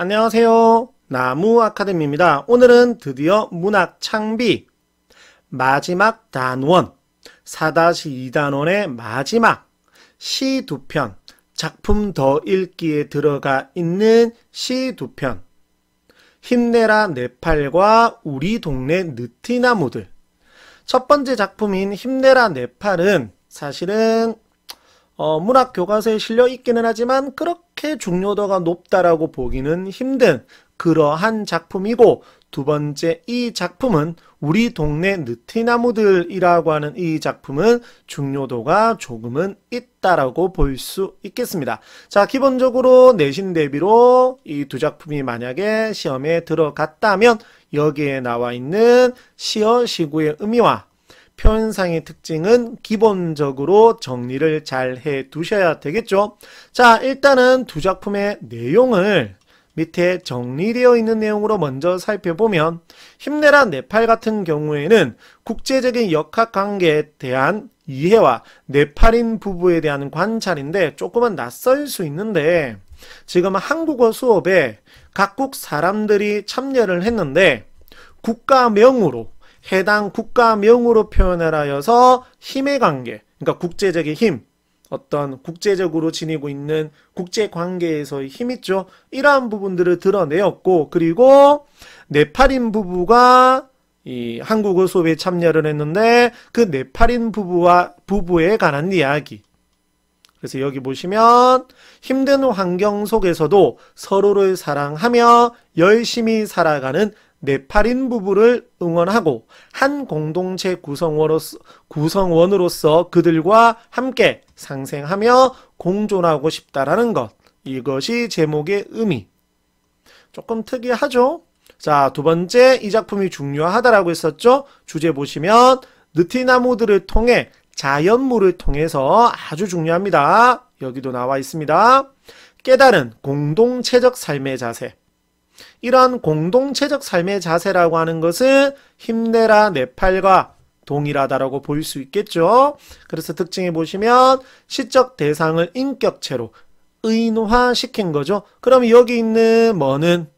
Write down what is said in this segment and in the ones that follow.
안녕하세요. 나무 아카데미입니다. 오늘은 드디어 문학 창비 마지막 단원 4-2단원의 마지막 시 두편 작품 더 읽기에 들어가 있는 시 두편 힘내라 네팔과 우리 동네 느티나무들 첫 번째 작품인 힘내라 네팔은 사실은 어, 문학 교과서에 실려 있기는 하지만 그렇게 그렇게 중요도가 높다라고 보기는 힘든 그러한 작품이고 두 번째 이 작품은 우리 동네 느티나무들이라고 하는 이 작품은 중요도가 조금은 있다라고 볼 수 있겠습니다. 자, 기본적으로 내신 대비로 이 두 작품이 만약에 시험에 들어갔다면 여기에 나와 있는 시어 시구의 의미와 표현상의 특징은 기본적으로 정리를 잘 해 두셔야 되겠죠. 자, 일단은 두 작품의 내용을 밑에 정리되어 있는 내용으로 먼저 살펴보면 힘내라 네팔 같은 경우에는 국제적인 역학관계에 대한 이해와 네팔인 부부에 대한 관찰인데 조금은 낯설 수 있는데 지금 한국어 수업에 각국 사람들이 참여를 했는데 국가명으로 해당 국가명으로 표현하여서 힘의 관계, 그러니까 국제적인 힘, 어떤 국제적으로 지니고 있는 국제관계에서의 힘 있죠. 이러한 부분들을 드러내었고 그리고 네팔인 부부가 이 한국어 수업에 참여를 했는데 그 네팔인 부부와 부부에 관한 이야기. 그래서 여기 보시면 힘든 환경 속에서도 서로를 사랑하며 열심히 살아가는 네팔인 부부를 응원하고 한 공동체 구성원으로서, 구성원으로서 그들과 함께 상생하며 공존하고 싶다라는 것. 이것이 제목의 의미. 조금 특이하죠? 자, 두 번째 이 작품이 중요하다라고 했었죠? 주제 보시면 느티나무들을 통해 자연물을 통해서 아주 중요합니다. 여기도 나와 있습니다. 깨달은 공동체적 삶의 자세. 이러한 공동체적 삶의 자세라고 하는 것은 힘내라 네팔과 동일하다라고 볼 수 있겠죠. 그래서 특징에 보시면 시적 대상을 인격체로 의인화시킨 거죠. 그럼 여기 있는 뭐는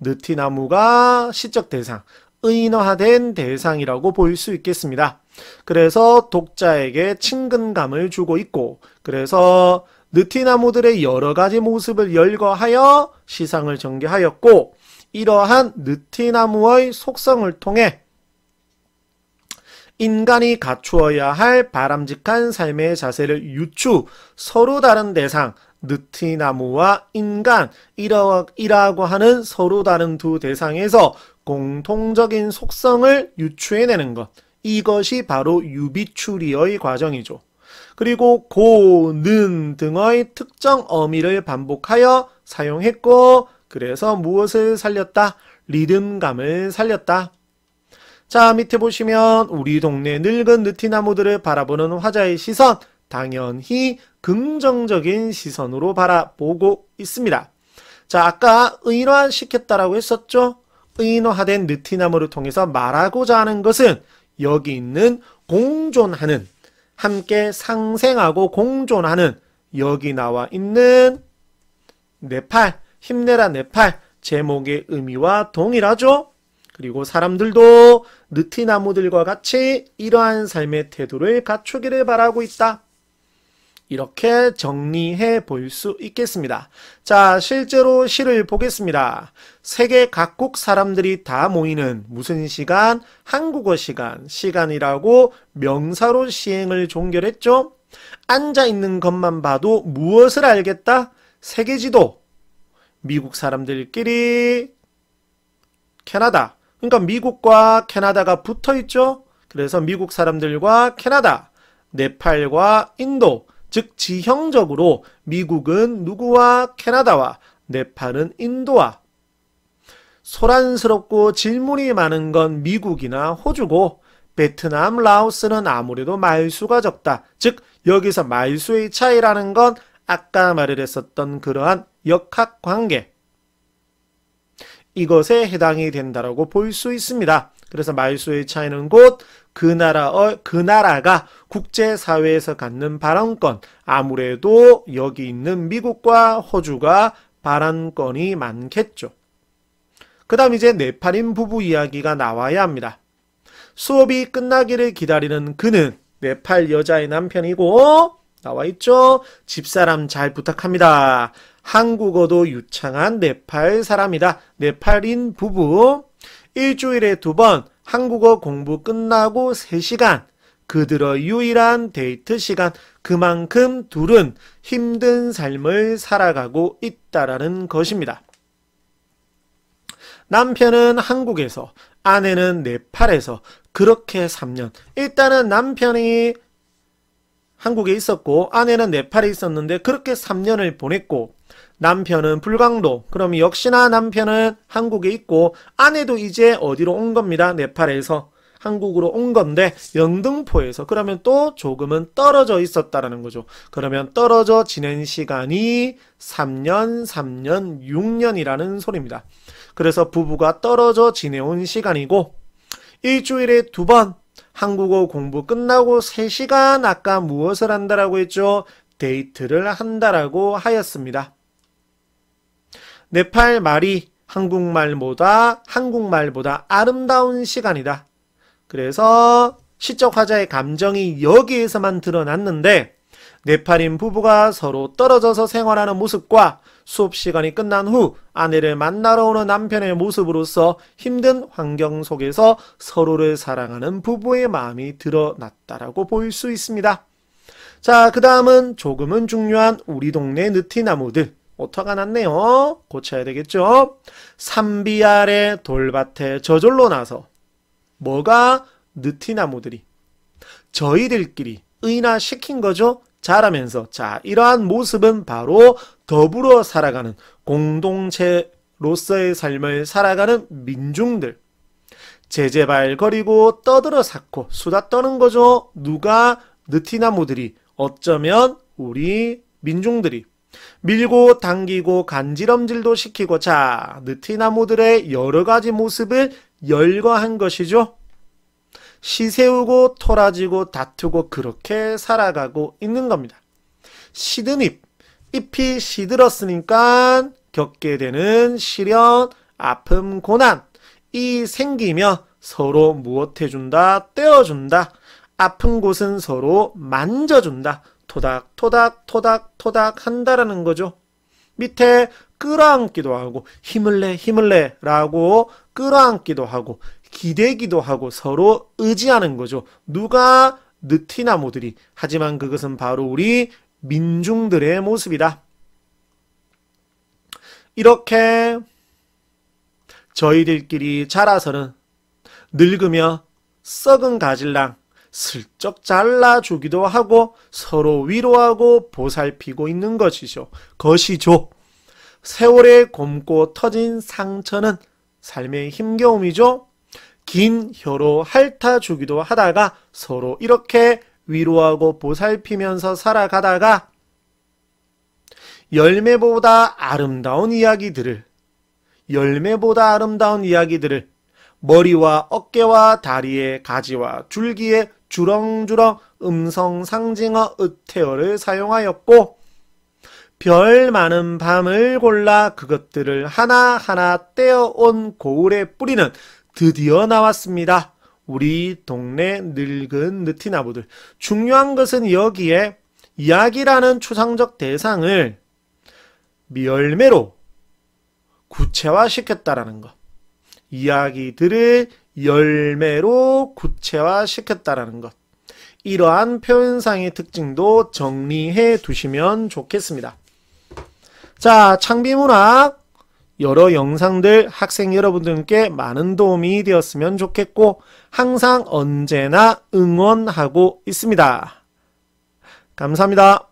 느티나무가 시적 대상, 의인화된 대상이라고 볼 수 있겠습니다. 그래서 독자에게 친근감을 주고 있고 그래서 느티나무들의 여러 가지 모습을 열거하여 시상을 전개하였고 이러한 느티나무의 속성을 통해 인간이 갖추어야 할 바람직한 삶의 자세를 유추, 서로 다른 대상, 느티나무와 인간, 이라고 하는 서로 다른 두 대상에서 공통적인 속성을 유추해내는 것. 이것이 바로 유비추리의 과정이죠. 그리고 고, 는 등의 특정 어미를 반복하여 사용했고 그래서 무엇을 살렸다? 리듬감을 살렸다. 자 밑에 보시면 우리 동네 늙은 느티나무들을 바라보는 화자의 시선 당연히 긍정적인 시선으로 바라보고 있습니다. 자 아까 의로화시켰다라고 했었죠? 의노화된 느티나무를 통해서 말하고자 하는 것은 여기 있는 공존하는 함께 상생하고 공존하는 여기 나와 있는 네팔, 힘내라 네팔 제목의 의미와 동일하죠. 그리고 사람들도 느티나무들과 같이 이러한 삶의 태도를 갖추기를 바라고 있다. 이렇게 정리해 볼 수 있겠습니다. 자, 실제로 시를 보겠습니다. 세계 각국 사람들이 다 모이는 무슨 시간? 한국어 시간, 시간이라고 명사로 시행을 종결했죠? 앉아 있는 것만 봐도 무엇을 알겠다? 세계 지도. 미국 사람들끼리 캐나다. 그러니까 미국과 캐나다가 붙어 있죠? 그래서 미국 사람들과 캐나다, 네팔과 인도, 즉 지형적으로 미국은 누구와 캐나다와 네팔은 인도와 소란스럽고 질문이 많은 건 미국이나 호주고 베트남, 라오스는 아무래도 말수가 적다. 즉 여기서 말수의 차이라는 건 아까 말을 했었던 그러한 역학관계 이것에 해당이 된다고볼 수 있습니다. 그래서 말소의 차이는 곧 그 나라 어, 그 나라가 국제 사회에서 갖는 발언권 아무래도 여기 있는 미국과 호주가 발언권이 많겠죠. 그다음 이제 네팔인 부부 이야기가 나와야 합니다. 수업이 끝나기를 기다리는 그는 네팔 여자의 남편이고 나와 있죠. 집사람 잘 부탁합니다. 한국어도 유창한 네팔 사람이다. 네팔인 부부. 일주일에 두 번 한국어 공부 끝나고 3시간 그들의 유일한 데이트 시간 그만큼 둘은 힘든 삶을 살아가고 있다라는 것입니다. 남편은 한국에서 아내는 네팔에서 그렇게 3년 일단은 남편이 한국에 있었고 아내는 네팔에 있었는데 그렇게 3년을 보냈고 남편은 불광도 그럼 역시나 남편은 한국에 있고 아내도 이제 어디로 온 겁니다. 네팔에서 한국으로 온 건데 영등포에서 그러면 또 조금은 떨어져 있었다라는 거죠. 그러면 떨어져 지낸 시간이 3년, 3년, 6년이라는 소리입니다. 그래서 부부가 떨어져 지내온 시간이고 일주일에 두번 한국어 공부 끝나고 3시간 아까 무엇을 한다라고 했죠? 데이트를 한다라고 하였습니다. 네팔 말이 한국말보다 한국말보다 아름다운 시간이다. 그래서 시적 화자의 감정이 여기에서만 드러났는데 네팔인 부부가 서로 떨어져서 생활하는 모습과 수업시간이 끝난 후 아내를 만나러 오는 남편의 모습으로서 힘든 환경 속에서 서로를 사랑하는 부부의 마음이 드러났다라고 보일 수 있습니다. 자, 그 다음은 조금은 중요한 우리 동네 느티나무들. 오타가 어, 났네요. 고쳐야 되겠죠? 산비 아래 돌밭에 저절로 나서 뭐가 느티나무들이 저희들끼리 의나시킨 거죠? 자라면서 자 이러한 모습은 바로 더불어 살아가는 공동체로서의 삶을 살아가는 민중들 제재발거리고 떠들어 쌓고 수다 떠는 거죠. 누가 느티나무들이 어쩌면 우리 민중들이 밀고 당기고 간지럼질도 시키고 자 느티나무들의 여러 가지 모습을 열거한 것이죠. 시세우고 토라지고 다투고 그렇게 살아가고 있는 겁니다. 시든 잎, 잎이 시들었으니까 겪게 되는 시련, 아픔, 고난이 생기며 서로 무엇해준다, 떼어준다. 아픈 곳은 서로 만져준다. 토닥, 토닥, 토닥, 토닥 한다라는 거죠. 밑에 끌어안기도 하고, 힘을 내, 힘을 내 라고 끌어안기도 하고, 기대기도 하고 서로 의지하는 거죠. 누가 느티나무들이. 하지만 그것은 바로 우리 민중들의 모습이다. 이렇게 저희들끼리 자라서는 늙으며 썩은 가질랑 슬쩍 잘라주기도 하고 서로 위로하고 보살피고 있는 것이죠. 것이죠. 세월에 곰고 터진 상처는 삶의 힘겨움이죠. 긴 혀로 핥아주기도 하다가 서로 이렇게 위로하고 보살피면서 살아가다가 열매보다 아름다운 이야기들을 열매보다 아름다운 이야기들을 머리와 어깨와 다리에 가지와 줄기에 주렁주렁 음성 상징어 으태어를 사용하였고 별 많은 밤을 골라 그것들을 하나하나 떼어온 고울에 뿌리는 드디어 나왔습니다. 우리 동네 늙은 느티나무들. 중요한 것은 여기에 이야기라는 추상적 대상을 멸매로 구체화시켰다라는 것. 이야기들을 열매로 구체화시켰다라는 것. 이러한 표현상의 특징도 정리해 두시면 좋겠습니다. 자, 창비문학 여러 영상들 학생 여러분들께 많은 도움이 되었으면 좋겠고 항상 언제나 응원하고 있습니다. 감사합니다.